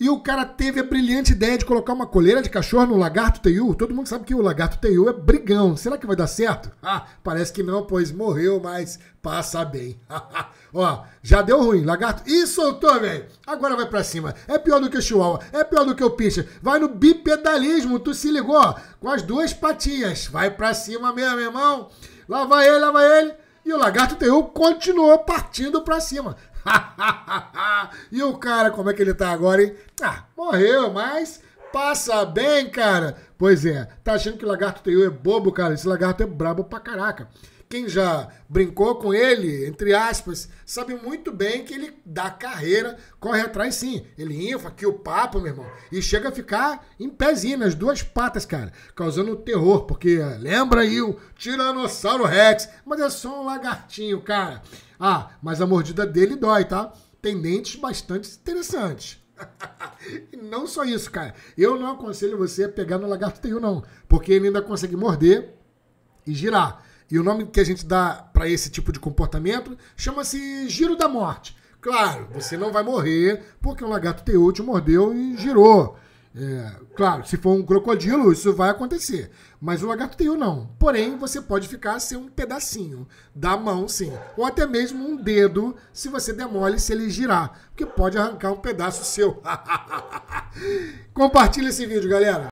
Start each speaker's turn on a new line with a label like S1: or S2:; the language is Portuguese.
S1: E o cara teve a brilhante ideia de colocar uma coleira de cachorro no lagarto teiu. Todo mundo sabe que o lagarto teiu é brigão. Será que vai dar certo? Ah, parece que não, pois morreu, mas passa bem. Ó, já deu ruim, lagarto. Ih, soltou, velho. Agora vai para cima. É pior do que o chihuahua, é pior do que o picha. Vai no bipedalismo, tu se ligou? Com as duas patinhas. Vai para cima mesmo, irmão. Lá vai ele, lá vai ele. E o Lagarto terror continuou partindo para cima. e o cara, como é que ele tá agora, hein? Ah, morreu, mas Passa bem, cara! Pois é, tá achando que o lagarto teiu é bobo, cara? Esse lagarto é brabo pra caraca. Quem já brincou com ele, entre aspas, sabe muito bem que ele dá carreira, corre atrás sim. Ele infa aqui o papo, meu irmão, e chega a ficar em pezinho, nas duas patas, cara, causando terror, porque lembra aí o Tiranossauro Rex, mas é só um lagartinho, cara. Ah, mas a mordida dele dói, tá? Tem dentes bastante interessantes. não só isso, cara. Eu não aconselho você a pegar no lagarto teu, não. Porque ele ainda consegue morder e girar. E o nome que a gente dá para esse tipo de comportamento chama-se giro da morte. Claro, você não vai morrer porque um lagarto teu te mordeu e girou. É, claro, se for um crocodilo, isso vai acontecer. Mas o lagarto não. Porém, você pode ficar sem um pedacinho da mão, sim. Ou até mesmo um dedo, se você demole, se ele girar. Porque pode arrancar um pedaço seu. Compartilha esse vídeo, galera.